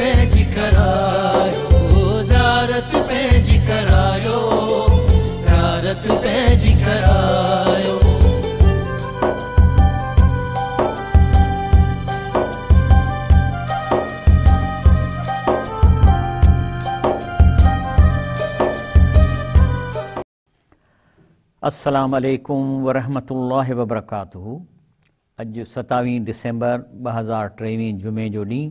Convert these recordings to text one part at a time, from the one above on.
वरहमत वबरकातू अॼु सतावीह डिसेंबर ॿ हज़ार टेवीह जुमे जो ॾींहुं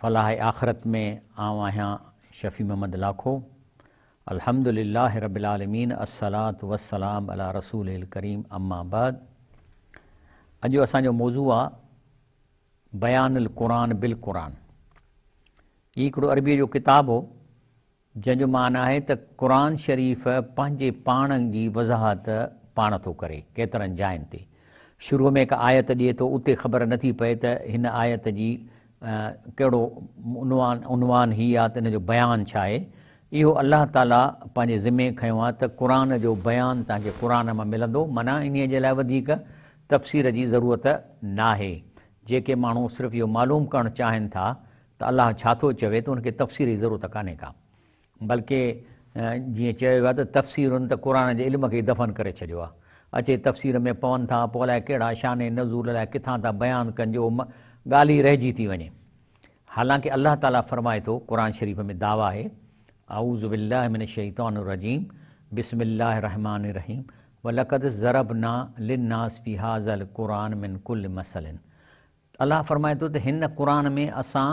फलाह आख़िरत में आऊं आहियां शफ़ी महमद लाखो अलहमदिल्ला रबालमीन असलात वसलाम अला रसूल करीम अम्माबाद अॼु असांजो मौज़ू आहे बयान क़ुर बिल क़ुर हीउ हिकिड़ो अरबीअ जो किताबु हो जंहिंजो मान आहे त क़ुर शरीफ़ पंहिंजे पाण जी वज़ाहत पाण थो करे केतिरनि जाइनि ते शुरूअ में हिकु आयत ॾिए थो उते ख़बर नथी पए त हिन आयत जी कहिड़ो उनवान उनवान ही आहे बयान इो अल्लाह बयानु छा आहे इहो अलाह ताला पंहिंजे ज़िमे खयो त क़ुर जो बयान तक कुरान मां मिलंदो माना इन्हीअ तफ़सीर की ज़रूरत ना जेके मू सिर्फ़ु यो मालूम करणु चाहिनि था त अलाह छा चवे तो उनके तफ़सीर की ज़रूरत कान्ने का बल्कि जी चयो वियो आहे त तफ़सीरुनि इल्म के दफ़न कर अचे तफ़सीर में पवन था पोइ अलाए शान नज़ूर अलाए था बयान कनि जो ॻाल्हि ई थी वञे हालांकि अल्लाह ताला फरमाए तो कुरान शरीफ में दावा है आऊज़बिल्लिन शैतानरजीम बसमिल्लर वलकद ज़रब ना लिन्नास फ़ी हाज़ल क़ुरान मिन कुल मसलन अल्लाह फ़रमाए थो तो, तो क़ुरान में असा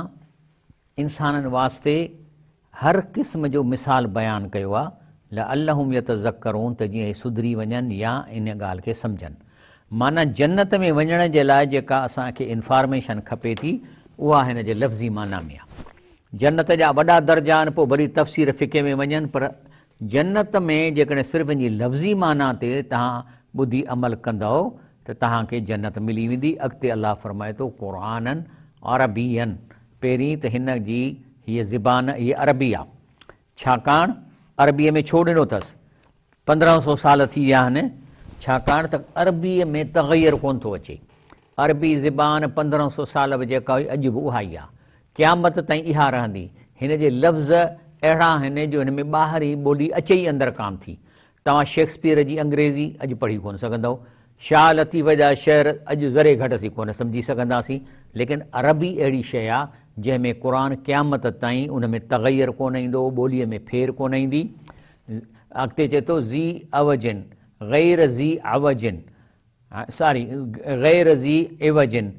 इंसान वास्ते हर क़िस्म जो मिसाल बयान कयो आहे यत ज़करून त जीअं सुधरी वन या इन गाल खे सम्झनि माना जन्नत में वञण जे लाइ जेका असांखे इंफॉर्मेशन खपे थी उहा हिन जे लफ़्ज़ी माना में आहे जन्नत जा वॾा दर्जा आहिनि पोइ वरी तफ़सीर फ़िके में वञनि पर जनत में जेकॾहिं सिर्फ़ लफ़्ज़ी माना ते तव्हां ॿुधी अमल कंदव त तव्हांखे जन्नत मिली वेंदी अॻिते अलाह फ़रमाए थो क़ुर आहिनि अरबी पहिरीं त हिन जी हीअ ज़बान हीअ अरबी आहे छाकाणि अरबीअ में छोड़िनो अथसि पंद्रहं सौ साल थी विया आहिनि छाकाणि त अरबीअ में तगैर थो अचे अरबी ज़बान पंद्रहं सौ साल बि जेका हुई अॼु बि उहा ई आहे क़यामत ताईं इहा रहंदी हिन जे लफ़्ज़ अहिड़ा आहिनि जो हिन में ॿाहिरि ई ॿोली अचे ई अंदरि कान थी तव्हां शेक्सपियर जी अंग्रेज़ी अॼु पढ़ी कोन सघंदव शाह लतीफ़ जा शहर अॼु ज़रे घटि असीं कोन सम्झी सघंदासीं लेकिन अरबी अहिड़ी शइ आहे जंहिंमें क़ुर क़यामत ताईं उन में तगैर कोन ईंदो ॿोलीअ में फेर कोन ईंदी अॻिते चए थो ज़ी अवजिन ग़ैर ज़ी अवजिन सॉरी हाँ, गैर जी एवजिन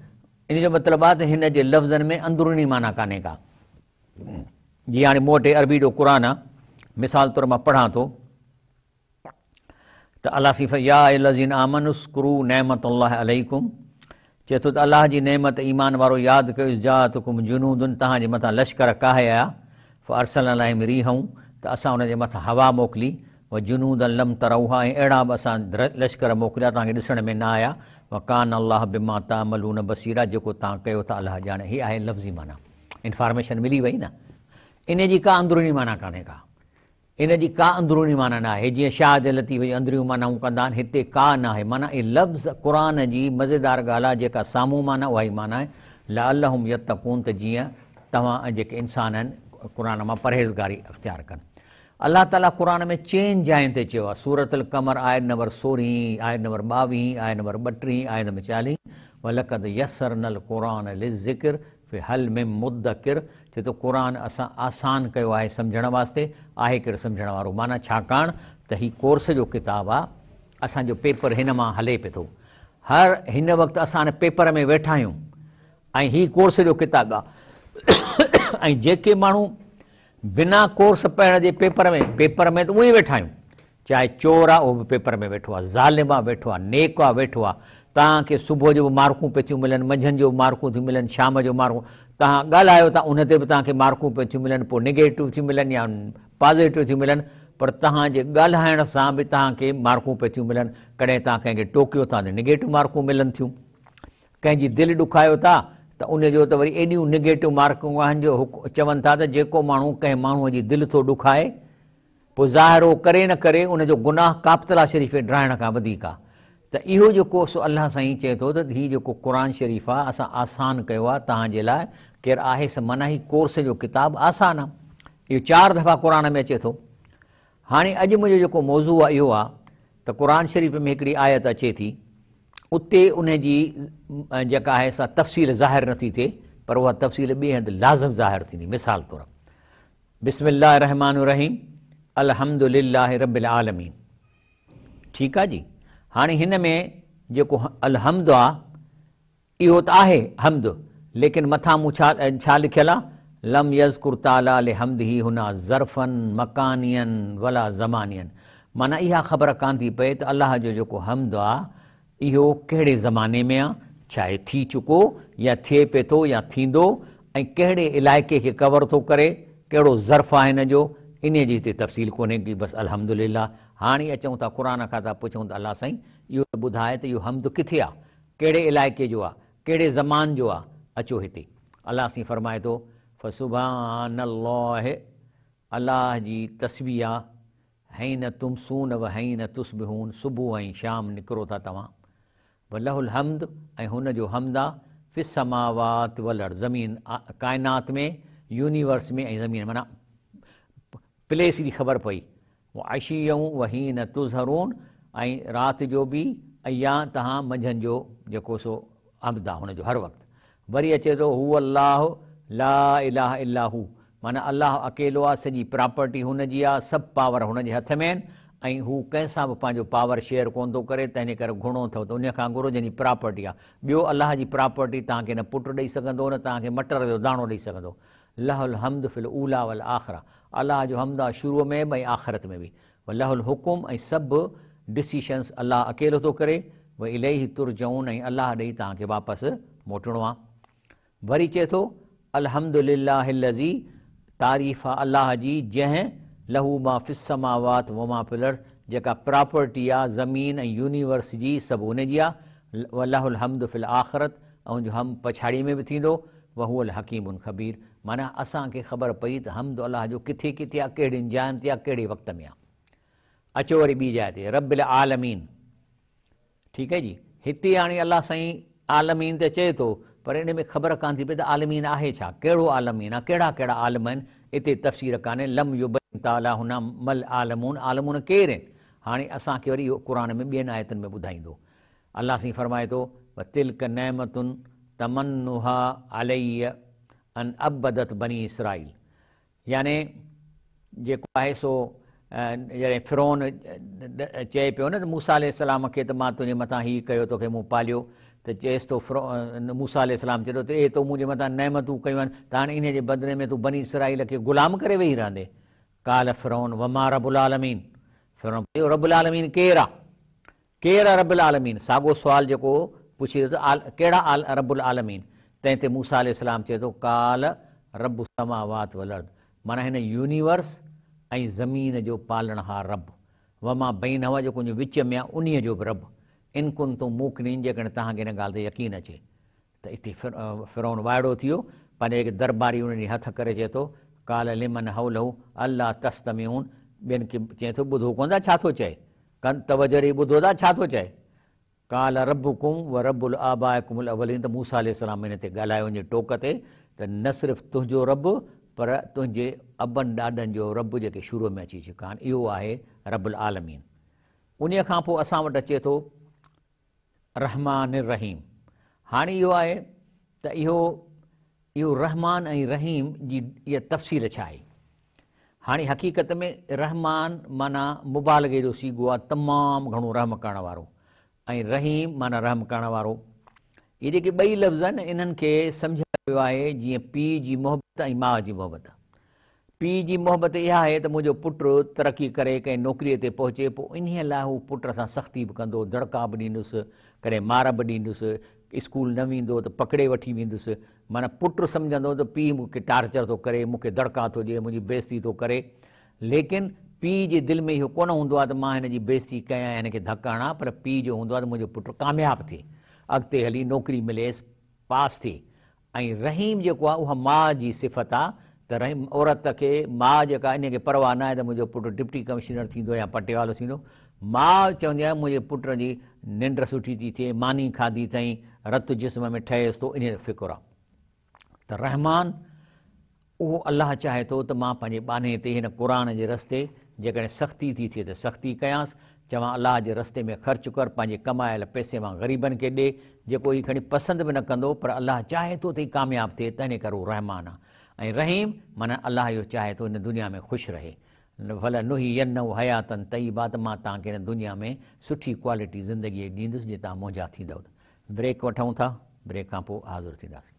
इन जो मतलब आहे त जे लफ़्ज़नि में अंदरूनी माना कान्हे का जी हाँ मोटे अरबी जो कुरान आहे मिसाल तौर में पढ़ा तो, तो अल्लाह सिफ़ या लज़ीन आमन नेमत नहमत अलकुम चे तो अल्लाह की नहमत नेमत ईमान वारो यादि कयो इज़ात कुम जुनूदुन तव्हांजे मत लश्कर काहे आया फ फ़रसल अलाहिम हूँ तो असा उन मत हवा मोकली उहा जुनूद लम तरऊहा ऐं अहिड़ा बि असां लश्कर मोकिलिया तव्हांखे ॾिसण में न आया उहा कान अलाह बि माता मलून बसीरा जेको तव्हां कयो था अलाह ॼाण हीअ आहे लफ़्ज़ी माना इंफॉर्मेशन मिली वई न इन जी का अंदरुनी माना कान्हे का इन जी का अंदरुनी माना न आहे जीअं शाह जे जलती वई अंदरियूं माना कंदा आहिनि हिते का न आहे माना इहे लफ़्ज़ क़ुरान जी मज़ेदार ॻाल्हि आहे जेका साम्हूं माना उहा ई माना आहे ला यत कोन त जीअं तव्हां जेके इंसान आहिनि क़ुर मां परहेज़गारी अख़्तियार कनि अलाह ताला क़र में चइनि जाइनि ते चयो आहे सूरत कमर आयत नंबर सोरहीं आयत नंबर ॿावीह आयत नंबर ॿटीह आयत नंबर चालीह वलकद यसर नल ज़िकिर फि हल में मुद किर चए थो क़रान असां आसान कयो आहे सम्झण वास्ते आहे किर सम्झण वारो माना छाकाणि त हीउ कोर्स जो किताबु आहे असांजो पेपर हिन मां हले पियो थो हर हिन वक़्तु असां हिन पेपर में वेठा आहियूं ऐं हीउ कोर्स जो किताबु आहे ऐं जेके माण्हू बिना कोर्स पढ़ण जे पेपर में पेपर में त उहे वेठा आहियूं चाहे चोर आहे उहो बि पेपर में वेठो आहे ज़ालिम आहे वेठो आहे नेक आहे वेठो आहे तव्हांखे सुबुह जो बि मार्कूं पई थियूं मिलनि मंझंदि जो मार्कूं थियूं मिलनि शाम जो मार्कूं तव्हां ॻाल्हायो था उन ते बि तव्हांखे मार्कूं पई थियूं मिलनि पोइ निगेटिव थियूं मिलनि या पॉज़िटिव थियूं मिलनि पर तव्हांजे ॻाल्हाइण सां बि तव्हांखे मार्कूं पई थियूं मिलनि कॾहिं तव्हां कंहिंखे टोकियो था त निगेटिव मार्कूं मिलनि थियूं कंहिंजी दिलि ॾुखायो था त उनजो त वरी एॾियूं निगेटिव मार्कूं आहिनि जो चवनि था त जेको माण्हू कंहिं माण्हूअ जी दिलि थो ॾुखाए पोइ ज़ाहिरो करे न करे उनजो गुनाह काप्तला शरीफ़ ड्राइण खां वधीक आहे त इहो जेको सो अलाह सां ई चए थो त हीउ जेको क़ुर शरीफ़ आहे असां आसान कयो आहे तव्हांजे लाइ केरु आहे स मना ई कोर्स जो किताबु आसान आहे इहो चारि दफ़ा क़ुर में अचे थो हाणे अॼु मुंहिंजो जेको मौज़ू आहे इहो आहे त क़ुर शरीफ़ में हिकिड़ी आयत अचे थी उते उन जी जेका आहे सा तफ़सील ज़ाहिर नथी थिए पर उहा तफ़सील ॿिए हंधि लाज़िम ज़ाहिर थींदी मिसाल तौरु बिस्मिल्ला रहमान रहीम अलहमदिल्ला रबिल आलमीन ठीकु आहे जी हाणे हिन में जेको अलहमद आहे इहो त आहे हमद लेकिन मथां मूं छा छा लिखियलु आहे लम यज़कुर ताला हमद ही हुना ज़रफ़न मकानियन वला ज़मानियन माना इहा ख़बर कान थी पए त अलाह जो जेको हमद आहे इो कहिड़े ज़माने में आ चाहे थी चुको या थे पे तो या थींदो ऐं इलाके इलाइक़े कवर तो करे कहिड़ो ज़र्फ़ आहे हिन इन जी हिते तफ़सील कोन्हे की बसि अलहमदिल्ला हाणे अचूं था क़ुर खां था पुछूं त अलाह साईं इहो ॿुधाए हमद किथे आहे इलाक़े इलाइक़े जो आहे ज़मान जो आहे अचो हिते अलाह साईं फरमाए थो फसुबान अलाह जी तस्वी आहे हई न तुम सून व हई न तुस्बिहून सुबुह शाम निकिरो था तव्हां व हमद ऐं हुन जो हमद आहे फिसमावात वलर ज़मीन काइनात में यूनिवर्स में ऐं ज़मीन माना प्लेस जी ख़बर पई उहा अशियऊं वही न तुज़रून ऐं राति जो बि ऐं या तव्हां मंझंदि जो जेको सो हमदा हुनजो हर वक़्तु वरी अचे थो हू अलाह ला इलाह इलाहू माना अलाह अकेलो आहे सॼी प्रॉपर्टी हुनजी आहे सभु पावर हुनजे हथ में आहिनि ऐं हू कंहिंसां बि पंहिंजो पावर शेयर को थो करे तंहिंजे करे घुणो अथव त उन खां घुरो प्रॉपर्टी आहे ॿियो अलाह प्रॉपर्टी तव्हांखे न पुटु ॾेई न मटर जो दाणो ॾेई सघंदो हमद फिल उला वल आख़िरा अलाह जो हमद आहे शुरूअ में भाई आखरत आख़िरत में बि लहुल हुकुम ऐं सब डिसीशन्स अल्लाह अकेले तो करे भई इलाही तुरजऊन अल्लाह अलाह ॾेई तव्हांखे वापसि मोटिणो आहे वरी चए थो अलहमदिल्ला तारीफ़ अल्लाह अलाह जी जंहिं लहू लहूमा फिसमावात वमा पिलर जेका प्रॉपर्टी आहे ज़मीन ऐं यूनिवर्स जी सभु जी आहे व ल हमद फिल आख़िरत ऐं जो हम पछाड़ी में बि थींदो वहू अल हकीम उन ख़बीर माना असांखे ख़बर पई त हमद अलाह जो किथे किथे आहे कहिड़ियुनि जाइनि ते आहे कहिड़े वक़्त में आहे अचो वरी ॿी जाइ ते रबिल आलमीन ठीकु आहे जी हिते हाणे अलाह साईं आलमीन त चए थो पर इन में ख़बर कान थी पए त आलमीन आहे छा कहिड़ो आलमीन आहे कहिड़ा कहिड़ा आलम आहिनि इते तफ़सीर कान्हे लम जो ताला हुन मल आलमून आलमून केरु आहिनि हाणे असांखे वरी इहो क़ुर में ॿियनि आयतुनि में ॿुधाईंदो अलाह साईं फरमाए थो व तिलक नहमतुनि तमनुहा अलैय अन अबदत बनी इसराइल याने जेको आहे सो जॾहिं फिरोन चए पियो न त मूसा आलाम खे त मां तुंहिंजे मथां हीउ कयो तोखे मूं पालियो त चएसि थो फिरो मूसा आलाम चए थो त इहे तो मुंहिंजे मथां नेमतूं कयूं आहिनि त हाणे इन जे बदिले में तूं बनी इसराइल खे ग़ुलाम करे वेही रहंदे काल फिरोन वमा रबुल आलमीन फिरोन रबु आलमीन केरु आहे केरु रबुल आलमीन साॻो सुवालु जेको पुछे थो रबुल आलमीन तंहिं ते मूसाल इस्लाम चए थो काल रबा माना हिन यूनिवर्स ऐं ज़मीन जो पालणु हा रब वमा भई नव जेको विच में आहे उन्हीअ जो बि रब इनकुन तूं मोकिलीनि जेकॾहिं तव्हांखे हिन ॻाल्हि ते यकीन अचे त हिते फिरोन वाइड़ो थी वियो पंहिंजे दरबारी हुन हथु करे चए थो काल लिमन हाउ हो अलाह तस्तमियून ॿियनि खे चए थो ॿुधो कोन था छा थो चए कनि तवजरी ॿुधो था छा थो चए काल रब कुम व रबुल आबा कुमलि त मूसा अलाम हिन ते ॻाल्हायो वञे टोक ते त न सिर्फ़ु तुंहिंजो रब पर तुंहिंजे अबनि ॾाॾनि जो रब जेके शुरूअ में अची चुका आहिनि इहो आहे रबु अल आलमीन उन खां पोइ असां वटि अचे थो रहमान रहीम हाणे इहो आहे त इहो इहो रहमान ऐं रहीम जी इहा तफ़सील छा आहे हाणे हक़ीक़त में रहमान माना मुबालगे जो सीगो आहे तमामु घणो रहम करण वारो ऐं रहीम माना रहम करण वारो इहे जेके ॿई लफ़्ज़ आहिनि इन्हनि खे सम्झायो वियो आहे जीअं पीउ जी मोहबत ऐं माउ जी मोहबतु पीउ जी मोहबत इहा आहे त मुंहिंजो पुटु तरक़ी करे कंहिं नौकिरीअ ते पहुचे पोइ इन्हीअ लाइ हू पुट सां सख़्ती बि कंदो दड़िका बि ॾींदुसि कॾहिं मार बि ॾींदुसि स्कूल न वो तो पकड़े वी वस माना पुट समझ तो पी मूंखे टार्चर तो करे मुख्य दड़का तो दिए मुझी बेजती तो करे लेकिन पी के दिल में यो को हों आहे बेजती मां हिन धक् बेइज़ती पर पी जो हों मुझे पुट कामयाब थे अगत हली नौकरी मिले पास थे रहीम जो माँ उहा सिफ़त आ तो रहीम औरत के माँ जेका इनके परवाह ना तो मुझे पुट डिप्टी कमिश्नर या पटिवालो माँ चवंदी आहे मुंहिंजे पुट जी निंड सुठी थी थिए मानी खाधी अथई रतु जिस्म में ठहेसि थो तो इन जो फ़िकुरु आहे त रहमान उहो अलाह चाहे थो त मां पंहिंजे बाने ते हिन क़ुर जे रस्ते जेकॾहिं सख़्ती थी थिए त सख़्ती कयांसि चवां अलाह जे रस्ते में ख़र्चु कर पंहिंजे कमायल पैसे मां ग़रीबनि खे ॾे जेको हीउ खणी पसंदि बि न कंदो पर अलाह चाहे थो त हीउ कामयाबु थिए तंहिं करे उहो रहमान आहे ऐं रहीम माना अलाह इहो चाहे थो हिन दुनिया में ख़ुशि रहे भल नुहीयन हयातन तई बात मां तव्हांखे दुनिया में सुठी क्वालिटी ज़िंदगीअ ॾींदुसि जीअं तव्हां मुंहिंजा थींदव ब्रेक वठूं था ब्रेक खां पोइ हाज़िर थींदासीं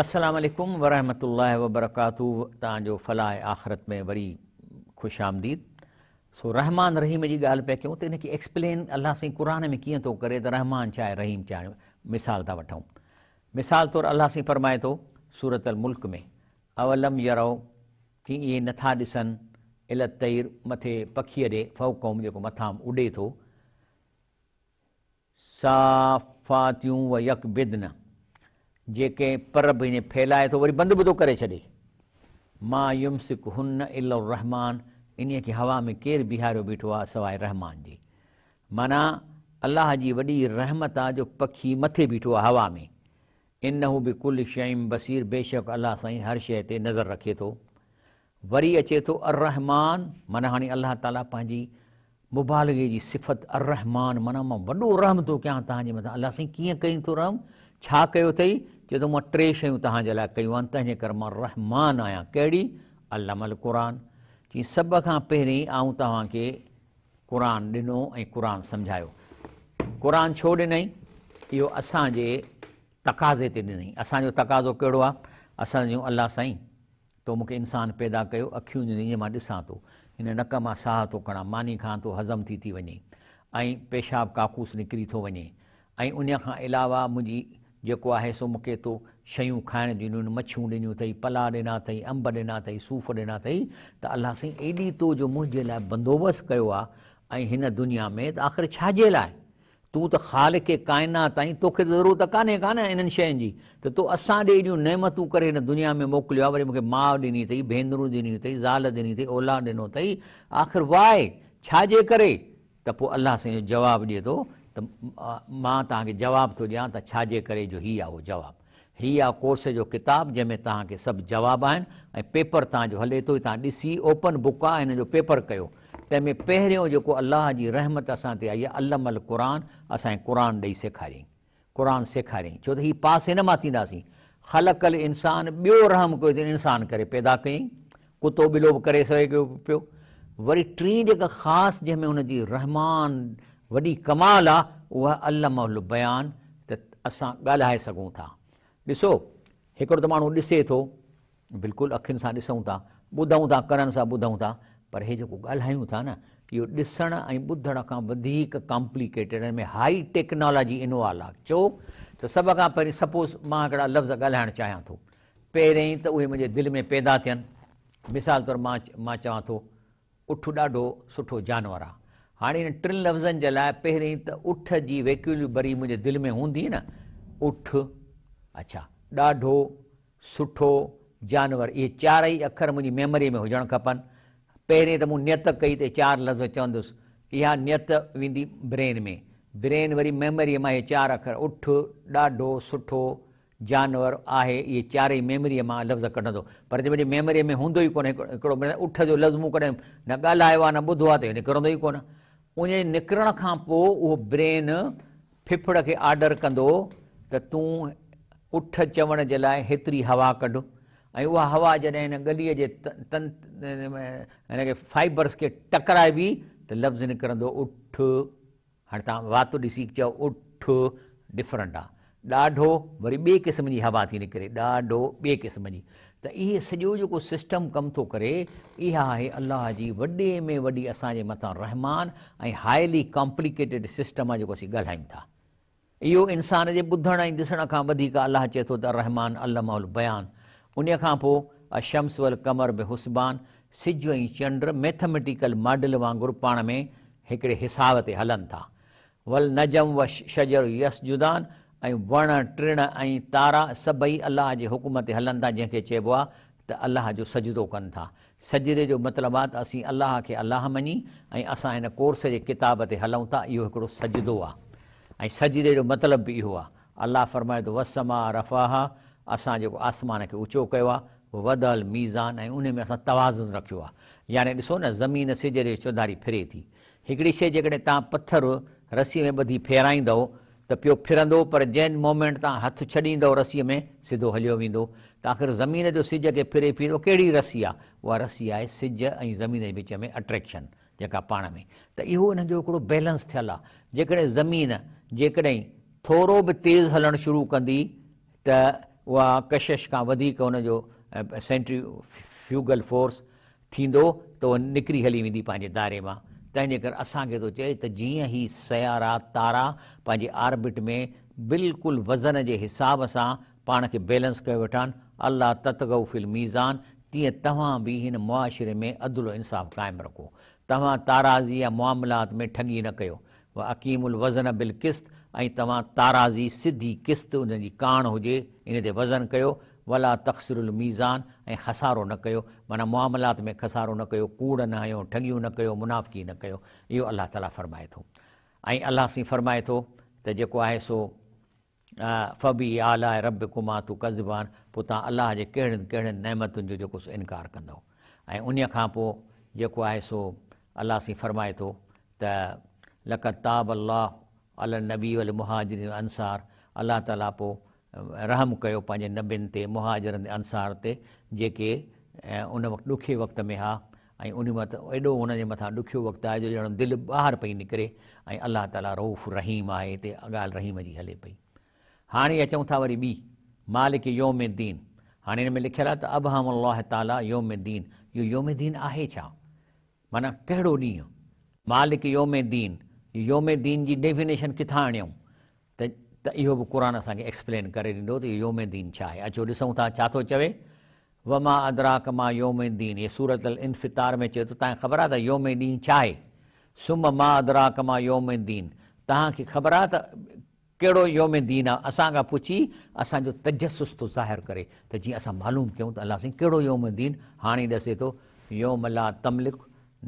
असलकुम वरहमल वबरक तव्हांजो फलाह आख़िरत में वरी ख़ुश आमदीद सो रहमान रहीम की ॻाल्हि पिया कयूं त हिनखे एक्सप्लेन अलाह साईं क़ुर में कीअं थो करे त रहमान चाहे रहीम चाहे मिसाल था वठूं मिसाल तौर अल्लाह सही फ़रमाए तो सूरत मुल्क में अवलम यरो ये इहे नथा ॾिसनि इलत तईर मथे पखी ॾे फ़ौक़ौम जेको उडे तो साफ साफ़ातियूं व यक बिदन जेके पर बि ईअं फैलाए थो वरी बंदि बि करे छॾे मां युमसिक हुन इल रहमान इन्हीअ खे हवा में केर बीहारियो बीठो आ सवाइ रहमान जी माना अल्लाह जी वॾी रहमत आहे जो पखी मथे बीठो आहे हवा में इन हू बि कुल शइम बसीर बेशक अलाह साईं हर शइ ते नज़र रखे तो वरी अचे तो अर माना हाँ अल्लाह ताला पंहिंजी मुबालगे जी सिफ़त अर रहमान माना मां वॾो रहम तो क्या तथा अल्लाह सही साईं कीअं कई थो रहम छा कयो अथई चए थो मां टे शयूं तव्हांजे लाइ कयूं आहिनि तंहिंजे करे मां रहमान आहियां कहिड़ी अलामल क़ुर चई सभ खां पहिरीं आऊं तव्हांखे क़ुर ॾिनो ऐं क़ुर सम्झायो क़ुर छो ॾिनई इहो असांजे तक़ाज़े ते ॾिनई असांजो तक़ाज़ो कहिड़ो आहे असांजो अलाह साईं तो मूंखे इंसानु पैदा कयो अखियूं ॾिनई जंहिं मां ॾिसां थो हिन नक मां साह थो खणां मानी खां थो हज़म थी थी वञे ऐं पेशाब काकूस निकिरी थो वञे ऐं उन खां अलावा मुंहिंजी जेको आहे सो मूंखे तो शयूं खाइण ॾिनियूं मच्छियूं ॾिनियूं अथई पला ॾिना अथई अंब ॾिना अथई सूफ़ ॾिना अथई त अलाह साईं एॾी तो जो मुंहिंजे लाइ बंदोबस्तु कयो आहे ऐं हिन दुनिया में त आख़िर छाजे लाइ तूं त ख़ाल खे काइना ताईं तोखे त ज़रूरत कान्हे कान इन्हनि शयुनि जी त तूं असां ॾे एॾियूं नेमतूं करे हिन दुनिया में मोकिलियो आहे वरी मूंखे माउ ॾिनी अथई भेनरूं ॾिनी अथई ज़ाल ॾिनी अथई औलाद ॾिनो अथई आख़िर वा छाजे करे त पोइ अलाह साईं जो जवाबु ॾिए थो तो मां तव्हांखे जवाबु थो ॾियां त छाजे करे जो हीउ आहे उहो जवाबु हीअ आहे कोर्स जो किताबु जंहिंमें तव्हांखे सभु जवाब आहिनि ऐं पेपर तव्हांजो हले थो तव्हां ॾिसी ओपन बुक आहे हिन जो पेपर कयो तंहिंमें पहिरियों जेको अलाह जी रहमत असां ते आई आहे अलम अल क़ुर असांखे क़ुर ॾेई सेखारियईं क़ुर सेखारियईं छो त हीअ पास हिन मां थींदासीं ख़लकल इंसान ॿियो रहम कयो इंसान करे पैदा कयईं कुतो बिलो बि करे सघे पियो वरी टीं जेका ख़ासि जंहिंमें हुनजी रहमान वॾी कमाल आहे उहा अलमल बयान त असां ॻाल्हाए सघूं था ॾिसो हिकिड़ो त माण्हू ॾिसे थो बिल्कुलु अखियुनि सां ॾिसूं था ॿुधूं था करण सां ॿुधूं था पर इहो जेको ॻाल्हायूं था न इहो ॾिसण ऐं ॿुधण खां वधीक कॉम्पलिकेटेड हिन में हाई टेक्नोलॉजी इनवॉल्व आहे छो त सभ खां पहिरीं सपोज़ मां हिकिड़ा लफ़्ज़ ॻाल्हाइणु चाहियां थो पहिरीं त उहे मुंहिंजे दिलि में पैदा थियनि मिसाल तौरु मां मां चवां थो उठ ॾाढो सुठो जानवर आहे हाणे हिन टिनि लफ़्ज़नि जे लाइ पहिरीं त उठ जी वैक्यूल भरी मुंहिंजे दिलि में हूंदी न उठ अच्छा ॾाढो सुठो जानवर इहे चारई अखर मुंहिंजी मैमरीअ में हुजणु खपनि पहिरीं त मूं नियत कई त चारि लफ़्ज़ चवंदुसि इहा नियत वेंदी ब्रेन में ब्रेन वरी मेमरीअ मां इहे चारि अखर उठ ॾाढो सुठो जानवर आहे इहे चारई मेमरीअ मां लफ़्ज़ कढंदो पर जे मुंहिंजी मेमरी में हूंदो ई कोन्हे हिकिड़ो उठ जो लफ़्ज़ मूं कॾहिं न ॻाल्हायो आहे न ॿुधो आहे त इहो निकिरंदो ई कोन उन निकिरण खां पोइ उहो ब्रेन फिफड़ खे आडर कंदो त तूं उठ चवण जे लाइ हेतिरी हवा कढ ऐं उहा हवा जॾहिं हिन गलीअ जे त तन हिनखे फाइबर्स खे टकराइबी त लफ़्ज़ निकिरंदो उठ हाणे तव्हां वात ॾिसी चओ उठ डिफरेंट आहे ॾाढो वरी ॿिए क़िस्म जी हवा थी निकिरे ॾाढो ॿिए क़िस्म जी त इहे सॼो जेको सिस्टम कमु थो करे इहा आहे अलाह जी वॾे में वॾी असांजे मथां रहमान ऐं हाइली कॉम्प्लिकेटेड सिस्टम आहे जेको असीं ॻाल्हायूं था इहो इंसान जे ॿुधण ऐं ॾिसण खां वधीक अलाह चए थो त रहमान अलाह बयान उन खां पोइ अशम्स वल कमर बि हुस्बान सिज ऐं चंड मैथमेटिकल मॉडल वांगुरु पाण में हिकिड़े हिसाब ते हलनि था वल नजम व शजर यस जुदान ऐं वण टिण ऐं तारा सभई अलाह जे हुकुम ते हलनि था जंहिंखे चइबो आहे त अलाह जो सजदो कनि था सजदे जो मतिलबु आहे त असीं अलाह खे अलाह मञी ऐं असां हिन कोर्स जे किताब ते हलूं था इहो हिकिड़ो सजदो आहे ऐं सजिरे जो मतिलबु बि इहो आहे अलाह फ़रमाए थो वसम आहे रफ़ा आहे असां जेको आसमान खे ऊचो कयो आहे वधल मीज़ान ऐं उन में असां तवाज़ुन रखियो आहे यानी ॾिसो न ज़मीन सिज जे चौधारी फिरे थी हिकिड़ी शइ जेकॾहिं तव्हां पथर रस्सीअ में ॿधी फेराईंदव तो पियो फिर पर जैन मोमेंट तुम हथ छी रसीअ में सीधो हलो वो तो आख़िर ज़मीन जो सिज के फिरे फिर कड़ी रसी आहे उहा रसी आहे सिज ऐं ज़मीन के विच में अट्रैक्शन जेका पा में तो इहो हिन बैलेंस थल आहे ज़मीन जेकॾहिं थोरो बि तेज़ हलणु शुरू कंदी त उहा कशिश का वधीक सेंट्री फ्यूगल फोर्स थींदो त उहा हली वी पंहिंजे दायरे में तेज कर असांखे थो चए त जीअं ई सयारा तारा पंहिंजे आर्बिट में बिल्कुल वज़न के हिसाब से पान के बैलेंस कर वेठा अल्लाह अलाह ततगऊ मीज़ान ती तव्हां बि हिन में अदुल इंसाफ़ कायम रखो तव्हां ताराज़ी या मुआमलात में ठगी न कयो अकीम उल वज़न बिल किस्त ऐं तव्हां ताराज़ी सिधी किस्त उन कान काण वज़न कयो वला तक़सिरुल मीज़ान ऐं खसारो न कयो माना मुआमलात में खसारो न कयो कूड़ न हयो ठगियूं न कर मुनाफ़की न कयो इहो अलाह ताला फ़रमाए तो अल्लाह से सां फ़रमाए थो त जेको सो फ़बी आला रब कुमा तू कज़बान पोइ तव्हां अलाह जे कहिड़नि कहिड़नि जो सो इनकार कंदव उनको है सो अल्लाह से फ़रमाए थो त ताब अलाह अल नबी अल मुहाजरी अंसार अल्लाह तला पोइ रहम कयो पंहिंजे नबियुनि ते मुहाजरनि अंसार ते जेके उन वक़्तु ॾुखे वक़्त में हा ऐं उन वक़्तु एॾो हुन जे मथां ॾुखियो वक़्तु आहे जो ॼण दिलि ॿाहिरि पई निकिरे ऐं अलाह ताला रऊफ़ रहीम आहे हिते ॻाल्हि रहीम जी हले पई हाणे अचूं था वरी ॿी मालिक योम दीन हाणे हिन में लिखियलु आहे त अबहम अलाह ताला योम दीन इहो योम दीन आहे छा माना कहिड़ो ॾींहुं मालिक योम दीन योम दीन जी डेफिनेशन किथां आणियऊं त इहो बि क़ुर असांखे एक्सप्लेन करे ॾींदो त योम दीन छा आहे अचो ॾिसूं था छा थो चवे वमा अदरा कमा योम दीन इहे सूरत अल इनफ़ितार में चयो त तव्हांखे ख़बर आहे त योम ॾींहुं छा आहे सुम मा अदरा कमा योम दीन तव्हांखे ख़बर आहे त कहिड़ो योम दीन आहे असां पुछी असांजो तजसुस थो ज़ाहिरु करे त जीअं असां मालूम कयूं त अलाह साईं कहिड़ो योम दीन हाणे ॾसे थो योम ला तमलिक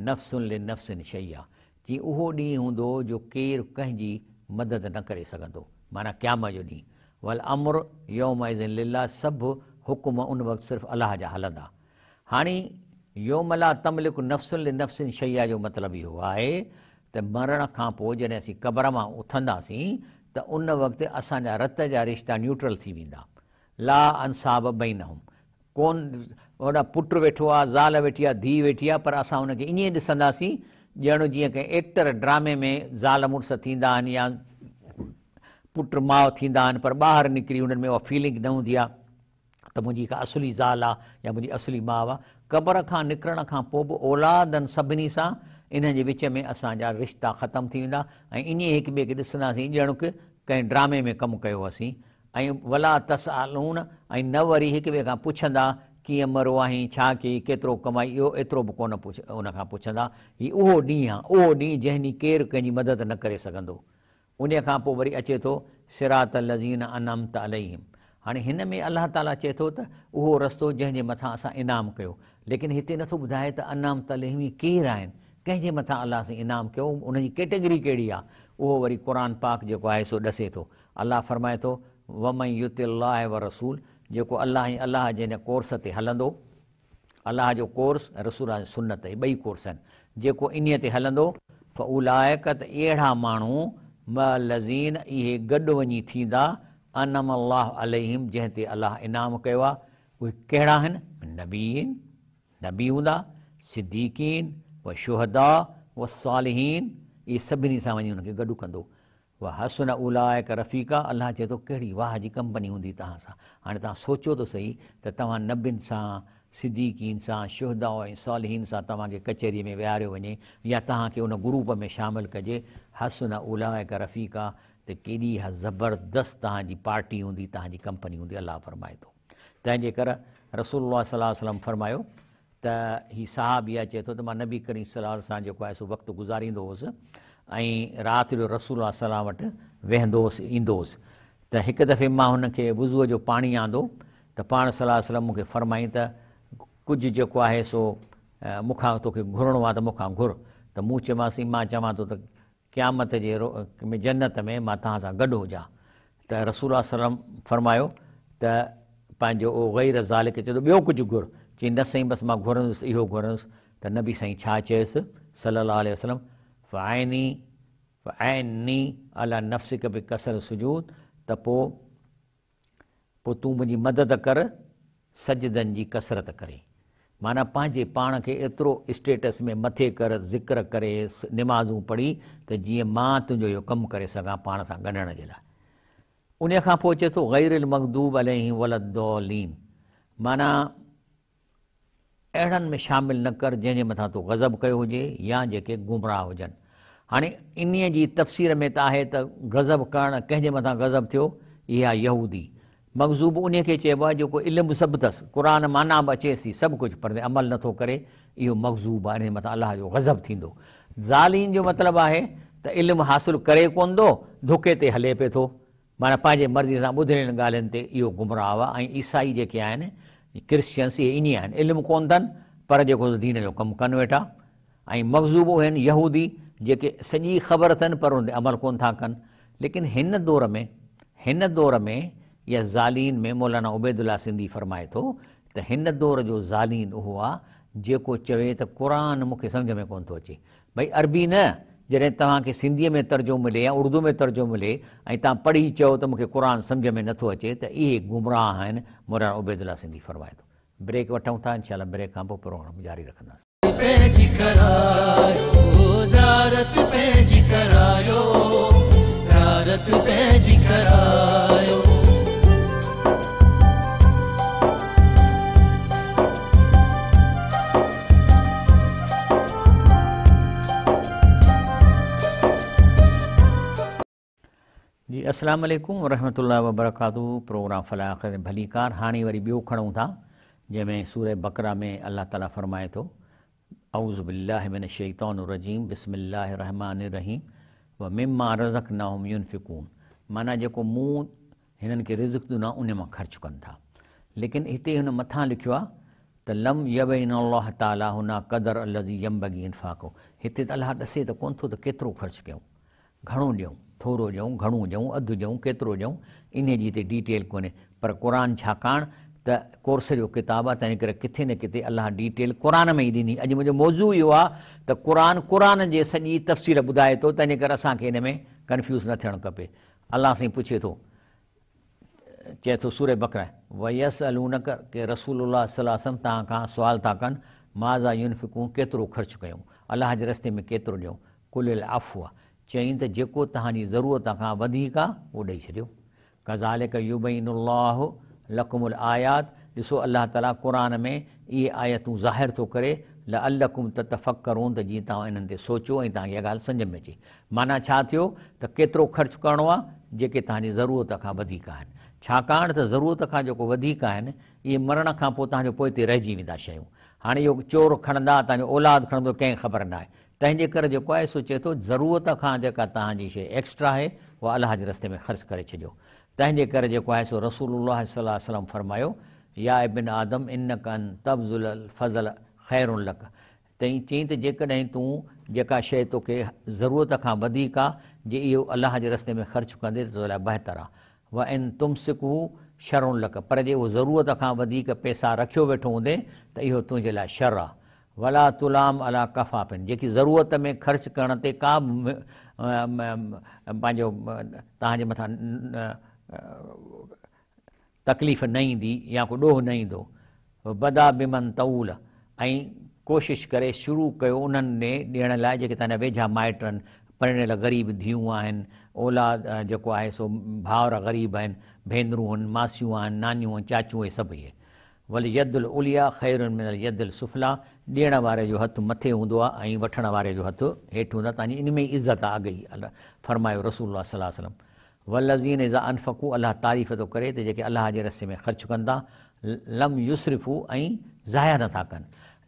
नफ़्सुनि ले नफ़्सिन शइ आहे जीअं उहो ॾींहुं हूंदो जो केरु कंहिंजी मदद न करे सघंदो माना क्या जो ॾींहुं वल अमर योम लीला सभु हुकुम उन वक़्तु सिर्फ़ु अलाह जा हलंदा हाणे योमला तमलिक नफ़्सुनि नफ़्सिन शैया जो मतिलबु इहो आहे त मरण खां पोइ जॾहिं असीं क़बर मां उथंदासीं त उन वक़्तु असांजा रत जा रिश्ता न्यूट्रल थी वेंदा ला अंसाब बई न हुम कोन पुटु वेठो आहे ज़ाल वेठी आहे धीउ वेठी आहे पर असां हुनखे ईअं ॾिसंदासीं ॼण जीअं कंहिं एक्टर ड्रामे में ज़ाल मुड़स थींदा आहिनि या पुट माउ थींदा आहिनि पर ॿाहिरि निकिरी हुननि में उहा फीलिंग न हूंदी आहे त मुंहिंजी हिकु असली ज़ाल आहे या मुंहिंजी असली माउ आहे क़बर खां निकिरण खां पोइ बि औलादनि सभिनी सां इन जे विच में असांजा रिश्ता ख़तमु थी वेंदा ऐं ईअं हिक ॿिए खे ॾिसंदासीं ॼणक कंहिं ड्रामे में कमु कयो असीं ऐं वला तस आलून ऐं न वरी हिकु ॿिए खां पुछंदा कीअं मरो आहीं छा कई केतिरो कमाई इहो एतिरो बि कोन पुछ उन खां पुछंदा हीउ उहो ॾींहुं आहे उहो ॾींहुं जंहिं ॾींहुं केरु कंहिंजी मदद न करे सघंदो उन खां पोइ वरी अचे थो सिरात लज़ीन अनम त अलहिम हाणे हिन में अलाह ताला चए थो त उहो रस्तो जंहिंजे मथां असां इनाम कयो लेकिन हिते नथो ॿुधाए त अनाम त अलहिमी केरु आहिनि कंहिंजे मथां अलाह सां इनाम कयो उनजी कैटेगरी कहिड़ी आहे उहो वरी क़ुर पाक जेको आहे सो ॾसे थो अलाह फरमाए थो वमई युत अलाह व रसूल जेको अलाह ऐं अलाह जे हिन कोर्स ते हलंदो अलाह जो कोर्स रसूल सुनत इहे ॿई कोर्स आहिनि जेको इन्हीअ ते हलंदो फ़ उलाइक त अहिड़ा माण्हू म लज़ीन इहे गॾु वञी थींदा अनम अलाह अलीम जंहिं ते अलाह इनाम कयो आहे उहे कहिड़ा आहिनि नबीन नबी हूंदा सिद्दीकीन व शुहदा व सालिहीन इहे सभिनी सां वञी हुनखे गॾु कंदो व हसन उला हिकु रफ़ीक अलाह चए थो कहिड़ी वाह जी कंपनी हूंदी तव्हां सां हाणे तव्हां सोचियो त सही त तव्हां नबियुनि सां सिद्दीकीन सां शुहदा ऐं सालहीन सां तव्हांखे कचहरी में विहारियो वञे या तव्हांखे उन ग्रुप में शामिलु कजे हसन उलाहिक रफ़ीका त केॾी ज़बरदस्त तव्हांजी पार्टी हूंदी तव्हांजी कंपनी हूंदी अलाह फरमाए थो तंहिंजे करे रसूल सलम फरमायो त ही साहबिया चए थो त मां नबी करीम सलाह सां जेको आहे सो वक़्तु गुज़ारींदो हुउसि ऐं राति जो रसूल सलाह वटि वेहंदो हुउसि ईंदो हुउसि त हिकु दफ़े मां हुनखे वुज़ूअ जो पाणी आंदो त पाण सलाह वसलम मूंखे फ़रमाईं त कुझु जेको आहे सो मूंखां तोखे घुरणो आहे त मूंखां घुर त मूं चयोमांसि मां चवां थो त क़यामत जे रो में जन्नत में मां तव्हां सां गॾु हुजां त रसूल सलम फरमायो त पंहिंजो उहो ग़ैर ज़ाल खे चए थो ॿियो कुझु घुर चई न साईं बसि मां घुरंदुसि इहो घुरंदुसि त न बि साईं छा चयुसि सलाह वसलम फ़ाइनी फ़ाइनी अला नफ़्सिक बि कसर सुजूदु त पोइ पोइ तूं मुंहिंजी मदद कर सजदनि जी कसरत करे माना पंहिंजे पान के एतिरो स्टेटस में मथे कर ज़िक्र करे नमाज़ू पढ़ी तो जी मां तुझो इहो कम करे सघां पाण सां ॻंढण जे उन अचे थो गैर मखदूब अल वलदौलीन माना अड़न में शामिल न कर जैसे मथा तो गज़ब कयो या जेके गुमराह होजन हाँ इन्हीअ जी तफ़सीर में त आहे गज़ब करणु कें मथा गज़ब थियो इहा यहूदी मक़ज़ूब उन खे चइबो आहे जेको इल्मु सभु अथसि क़ुर माना बि अचेसि थी सभु कुझु पर अमल नथो करे इहो मक़ज़ूब आहे इनजे मथां अलाह जो गज़ब थींदो ज़ालीन जो मतिलबु आहे त इल्मु हासिलु करे कोन थो धोके ते हले पिए थो माना पंहिंजे मर्ज़ीअ सां ॿुधियुनि ॻाल्हियुनि ते इहो गुमराह आहे ऐं ईसाई जेके आहिनि क्रिशचन्स इहे ईअं आहिनि इल्मु कोन अथनि पर जेको दीन जो कमु कनि वेठा ऐं मग़ज़ूब आहिनि यहूदी जेके सॼी ख़बर अथनि पर हुन ते अमल कोन था कनि लेकिन हिन दौर में हिन दौर में या ज़ालीन में मौलाना उबैदुल्ला सिंधी फरमाए तो दौर जो ज़ालीन उहो आहे चवे तो कुरान मूंखे समझ में कोन अचे भई अरबी न जॾहिं तव्हांखे सिंधीअ में तर्जो मिले या उर्दू में तर्जो मिले ऐं तव्हां पढ़ी चओ त मूंखे क़ुर सम्झ में नो अचे तो ये गुमराह मौलाना उबैदुल्ला सिंधी फरमाए तो ब्रेक वठूं था इनशाला ब्रेक खां प्रोग्राम जारी रखंदासीं जी अस्सलाम वालेकुम रहमतुल्लाह व बरकातहू प्रोग्राम फलाख भली कार हाणे वरी ॿियो खणू था जंहिंमें सूर बकरा में अल्लाह ताला फ़रमाए थो औज़ रजीम शैतानरजीम बिस्मिल्लाहमान रहीम व मिमा रज़क नाम यूनफ़िकून माना जेको मूं हिननि खे रिज़िक ॾिनो उन मां ख़र्चु कनि था लेकिन हिते हुन मथां लिखियो त लम यबिन अलाह ताला हुन क़दर अलज़ी यम बगी इनफ़ाक़ो हिते त अलाह ॾिसे त कोन्ह थो त केतिरो ख़र्चु कयूं घणो ॾियूं थोड़ो ॾियूं घणो ॾियूं अधु ॾियूं केतिरो ॾियूं इन जी हिते डिटेल कोन्हे पर क़ुर छाकाणि त कोर्स जो किताबु आहे तंहिं करे किथे न किथे अलाह डिटेल क़ुर में ई ॾिनी अॼु मुंहिंजो मौज़ू इहो आहे त क़ुर क़ुर जे सॼी तफ़सील ॿुधाए थो तंहिंजे करे असांखे हिन में कंफ्यूज़ न थियणु खपे अलाह सां पुछे थो चए थो सूर बकर वयस अलूनक के रसूल सलम तव्हां खां सुवाल था कनि माज़ा यूनिफिकूं केतिरो ख़र्चु कयूं अलाह जे रस्ते में केतिरो ॾियूं कुल अफ़ु चयईं त जेको तव्हांजी ज़रूरत का वधीक आहे उहो ॾेई छॾियो कज़ालिक युबैन अलाह लकुमुल आयात ऐसो अल्लाह तला कुरान में ये आयतू ज़ाहिर तो करे ल अलकुम त तफ़क़ करूं त जीअं तव्हां इन्हनि ते सोचियो ऐं तव्हांखे में अचे माना छा थियो त केतिरो ख़र्चु करिणो ज़रूरत खां ज़रूरत खां जेको वधीक मरण का पोइ तव्हांजो पोइ ते रहिजी वेंदा चोर खणंदा तव्हांजो औलाद खणंदो कें ख़बर ना तंहिंजे करे जेको आहे सोचे थो ज़रूरत खां जेका तव्हांजी शइ एक्स्ट्रा आहे उहा अलाह जे रस्ते में ख़र्चु करे छॾियो तंहिंजे करे जेको आहे सो रसूल सलम फ़रमायो या इबिन आदम इन कन तब्जुल फज़ल ख़ैरुल्लक तई चई त जेकॾहिं तूं जेका शइ तोखे ज़रूरत खां वधीक आहे जे इहो अलाह जे रस्ते में ख़र्चु कंदे त तो लाइ बहितरु आहे व इन तुम सिकू शरुनि लक पर जे उहो ज़रूरत खां वधीक पैसा रखियो वेठो हूंदे त इहो तुंहिंजे लाइ शर आहे वला तुलाम अला कफ़ा पिन ज़रूरत में ख़र्च करण ते का बि पंहिंजो तकलीफ़ न ईंदी या को डोह न ईंदो बदा बिमन तऊल ऐं कोशिश करे शुरू कयो उन्हनि ने ॾियण लाइ जेके तव्हांजा वेझा माइट आहिनि परिणियल ग़रीब धीअरूं आहिनि ओला जेको आहे सो भाउर ग़रीब आहिनि भेनरूं आहिनि मासियूं आहिनि नानियूं आहिनि चाचूं इहे सभु इहे वल यदुल उलिया ख़ैरुनि में यदुल सुफ़ला ॾियण वारे जो हथु मथे हूंदो आहे ऐं वठण वारे जो हथु हेठि हूंदो आहे तव्हांजी इन में इज़त आहे अॻे ई फरमायो रसूल सलाह वलज़ीन इज़ा अनफ़क़ू अलाह तारीफ़ थो तो करे त जेके अलाह जे रस्ते में ख़र्चु कंदा लम युसरिफ़ू ऐं ज़ाया नथा कनि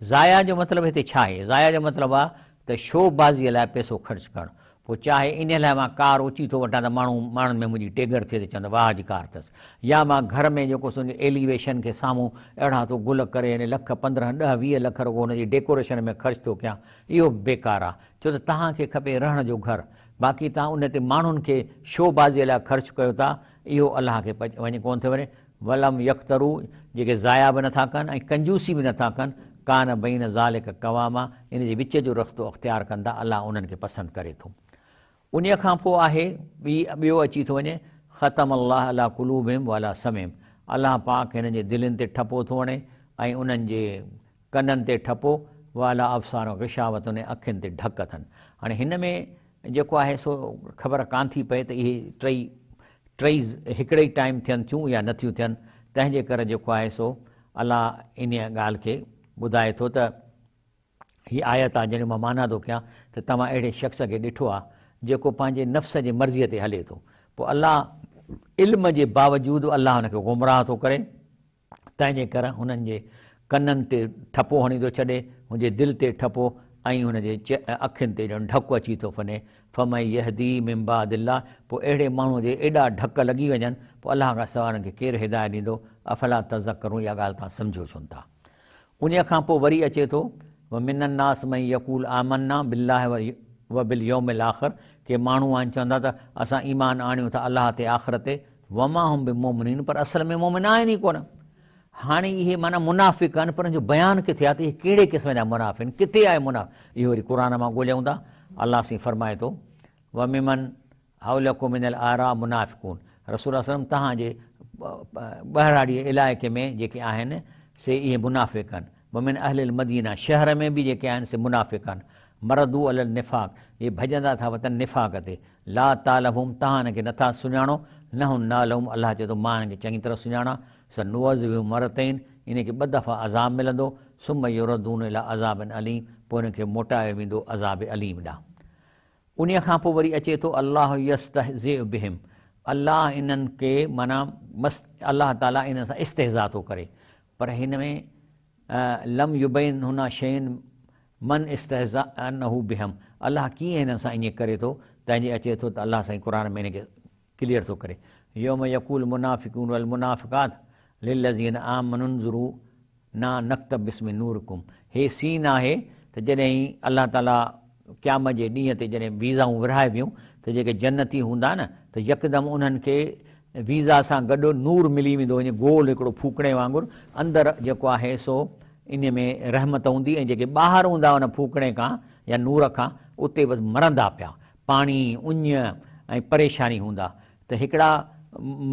ज़ाया जो मतिलबु हिते छा आहे ज़ाया जो मतिलबु आहे त शोबाज़ीअ लाइ पैसो ख़र्चु करणु पोइ चाहे इन लाइ मां कार ऊची थो वठां त माण्हू माण्हुनि में मुंहिंजी टेगर थिए त चवंदो वाह जी कार अथसि या मां घर में जेको सो एलिवेशन खे साम्हूं अहिड़ा थो गुल करे यानी लख पंद्रहं ॾह वीह लख रुगो हुनजी डेकोरेशन में ख़र्चु थो कयां इहो बेकार आहे छो त तव्हांखे खपे रहण जो घरु बाक़ी तव्हां उन ते माण्हुनि खे शोबाज़ीअ लाइ ख़र्चु कयो था इहो अलाह खे वञी कोन थो वञे वलम यकतरू जेके ज़ाया बि नथा कनि ऐं कंजूसी बि नथा कनि कान बईन ज़ालिक कवामा इन जे विच जो रस्तो अख़्तियार कंदा अलाह उन्हनि खे पसंदि करे थो उन खां पोइ आहे ॿी ॿियो अची थो वञे ख़तमु अल्लाह अलाह कुलूबेम वाला समेम अलाह पाक हिन जे दिलनि ते ठपो थो वणे ऐं उन्हनि जे कननि ते ठपो वाला अव्सारो रिशावत उन अखियुनि ते ढक अथनि हाणे हिन में जेको आहे सो ख़बर कान थी पए त इहे टई टई हिकिड़े ई टाइम थियनि थियूं या नथियूं थियनि तंहिंजे करे जेको आहे सो अलाह इन ॻाल्हि खे ॿुधाए थो त हीअ आयत आहे जॾहिं मां माना थो कयां त तव्हां अहिड़े शख़्स खे ॾिठो आहे जो पंहिंजे नफ़्स के मर्जी से हले तो अल्लाह अलाह इल्म जे बावजूदि अलाह हुनखे गुमराह तो करें तंहिंजे कर हुननि जे ठपो हणी तो छे हुनजे दिल से ठपो ऐं हुनजे च अखियुनि ते ॼण ढकु अची तो फने फमई यहदी मिम्बा दिल्ला अड़े अहिड़े माण्हू जे एॾा ढक लॻी वञनि पोइ अलाह खां सवाइ हुनखे हिदायत ॾींदो अफ़ला तज़ करूँ या गाल समझो सम्झो छो था उन वरी अचे थो मिनन्नास मई यकूल आमन्ना बिल्ला वरी व बिल योमिल आख़िर के माण्हू आहिनि चवंदा त असां ईमान आणियूं था अलाह ते आख़िर ते वमा हुम बि मोमिन पर असल में मोमिन आहिनि ई कोन हाणे इहे माना मुनाफ़िक़ आहिनि पर जो बयानु किथे आहे त इहे कहिड़े क़िस्म जा मुनाफ़ किथे आहे मुनाफ़ इहो वरी क़ुर मां ॻोल्हियूं था अलाह सां फरमाए थो वमिमन हवलको मिनल आरा मुनाफ़िकून रसूल असलम तव्हांजे ॿहराड़ीअ इलाइक़े में जेके आहिनि से इहे मुनाफ़िक़ आहिनि वमिन अहल मदीना शहर में बि जेके आहिनि से मुनाफ़िक़ आहिनि मरदू अल निफ़ाक़ ये भॼंदा था वतन निफ़ाक़ ते ला तालहुम तव्हां के नथा सुञाणो न हुन नालहुम अलाह चए थो मां हिनखे चङी तरह सुञाणा स नुअज़ बि मरतैन इनखे ॿ दफ़ा अज़ाब मिलो सुम योरदून ला अज़ाबन अलीम पोइ हिनखे मोटायो वेंदो अज़ाब अलीम डा उन खां पोइ वरी अचे थो अलाह यस्तहज़े बिहिम अलाह इन्हनि खे माना मस्त अलाह ताला इन सां इस्तेज़ा थो करे पर हिन में लम युबैन हुन शयुनि मन इस्तेज़ा नहू बिहम अल्लाह कीअं हिन सां ईअं करे थो तंहिंजे अचे थो त अलाह साईं में हिनखे क्लियर तो करे योम यकूल मुनाफ़िकून अल मुनाफ़िकात लिलज़ीन आम मनुज़रू ना नक़्त बिस्म नूर कुम हे सीन आहे त अल्लाह तला क्याम के जे ॾींहं ते जॾहिं वीज़ाऊं विरिहाइबियूं त जेके जन्नती हूंदा न त यकदमि उन्हनि वीज़ा सां गॾु नूर मिली वो वञे गोल हिकिड़ो फूकणे वांगुरु अंदरि जेको आहे सो इन में रहमत हूंदी ऐं जेके ॿाहिरि हूंदा उन फूकणे खां या नूर खां उते बसि मरंदा पिया पाणी उञ ऐं परेशानी हूंदा त हिकिड़ा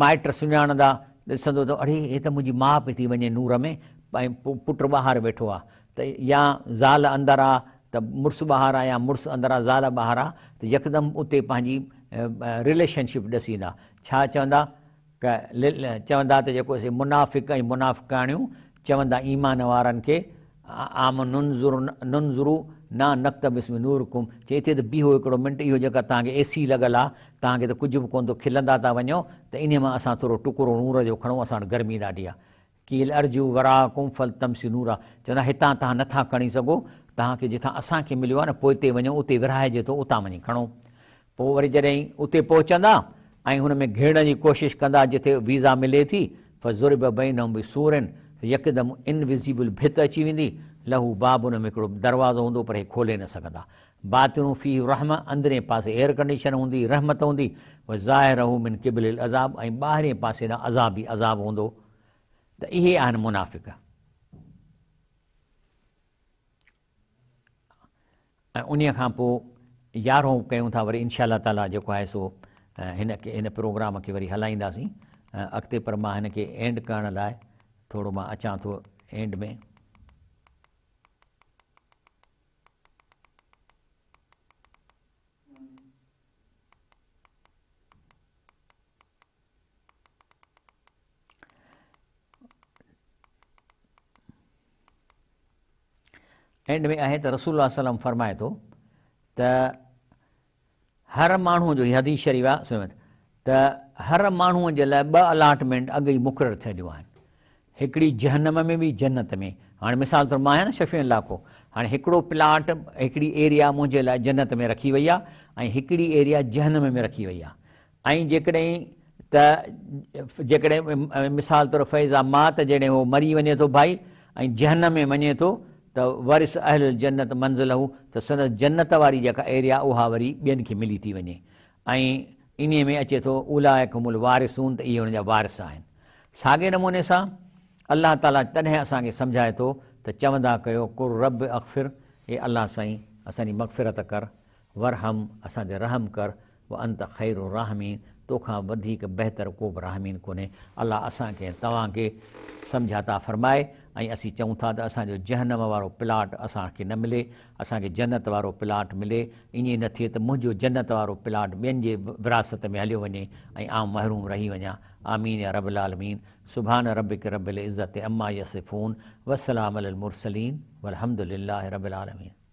माइट सुञाणंदा ॾिसंदो त अड़े इहे त मुंहिंजी माउ पीउ थी वञे नूर में भई पुटु ॿाहिरि वेठो आहे त या ज़ाल अंदरु आहे त मुड़ुसु ॿाहिरि आहे या मुड़ुसु अंदरु आहे ज़ाल ॿाहिरि आहे त यकदमि उते पंहिंजी रिलेशनशिप ॾिसींदा छा चवंदा चवंदा त जेको मुनाफ़िक ऐं चवंदा ईमान वारनि खे आम नुनजुर नुनज़ुरु ना नकतब इसमें नूर कुम चए हिते त बीहो हिकिड़ो मिंट इहो जेका तव्हांखे ए सी लॻल आहे तव्हांखे त कुझु बि कोन थो तो खिलंदा था वञो त इन मां असां थोरो टुकड़ो नूर जो खणूं असां वटि गर्मी ॾाढी आहे कील अर्जू वरा कुम फल तमसी नूर आहे चवंदा हितां तव्हां नथा खणी सघो तव्हांखे जिथां असांखे मिलियो आहे न पोइ हिते वञो उते विरिहाइजे थो उतां वञी खणो पोइ वरी जॾहिं उते पहुचंदा ऐं हुन में घेरण जी कोशिशि कंदा जिथे वीज़ा मिले थी फज़ुर बई न बि सूरनि यकदमि इनविज़िबल भित अची वी लहू बाबुन में दरवाज़ो हों पर हे खोले न सघंदा बातिरूं फी रहम अंदरें पासे एयर कंडीशन हूंदी रहमत हूंदी उहो ज़ाहिर हू मिन किबिल अज़ाब ऐं ॿाहिरें पासे अज़ाब ही अज़ाब हों त इहे आहिनि मुनाफ़िक ऐं उन खां था वरी इनशा ताला जेको आहे सो हिन प्रोग्राम के वरी हलाईंदासीं अॻिते पर मां हिन एंड करण लाइ थोरो मां अचां थो एंड में एंड में आहे त रसूल वसलम फरमाए थो त हर माण्हू जो हदीस शरीफ़ आहे त हर माण्हूअ जे लाइ ॿ अलाटमेंट अॻु ई मुक़ररु थियलूं आहिनि हिकिड़ी जहनम में बि जन्नत में हाणे मिसाल तौर मां आहियां न शफ़ी अला को हाणे हिकिड़ो प्लाट हिकिड़ी एरिया मुंहिंजे लाइ जन्नत में रखी वई आहे ऐं हिकिड़ी एरिया जहनम में रखी वई आहे ऐं जेकॾहिं त जेकॾहिं मिसाल तौर फैज़ा मात जॾहिं उहो मरी वञे थो भाई ऐं जहनम में वञे थो त वरिस अहल जन्नत मंज़िल हू त संदसि जन्नत वारी जेका एरिया उहा वरी ॿियनि खे मिली थी वञे ऐं इन्हीअ में अचे थो उलायकुमुल वारिसून त इहे हुन जा वारिस आहिनि साॻे नमूने सां अल्लाह ताला तॾहिं असा समझाए तो चवंदा कयो कुर रब अकफ़िर ए अल्लाह साईं असांजी मक़फ़िरत कर वरहम असांजे रहम कर व अंत ख़ैर राहमीन तोखां वधीक बहितर को बि राहमीन कोन्हे अलाह असांखे तव्हांखे सम्झाता फ़रमाए ऐं असीं था त असांजो जहनम वारो प्लाट असांखे न मिले असांखे जन्नत वारो प्लाट मिले ईअं न थिए त मुंहिंजो जन्नत वारो प्लाट ॿियनि विरासत में हलो वञे आम महरूम रही वञा आमीन या रबल आलमीन سبحان ربك رب العزة أما يصفون والسلام على المرسلين والحمد لله رب العالمين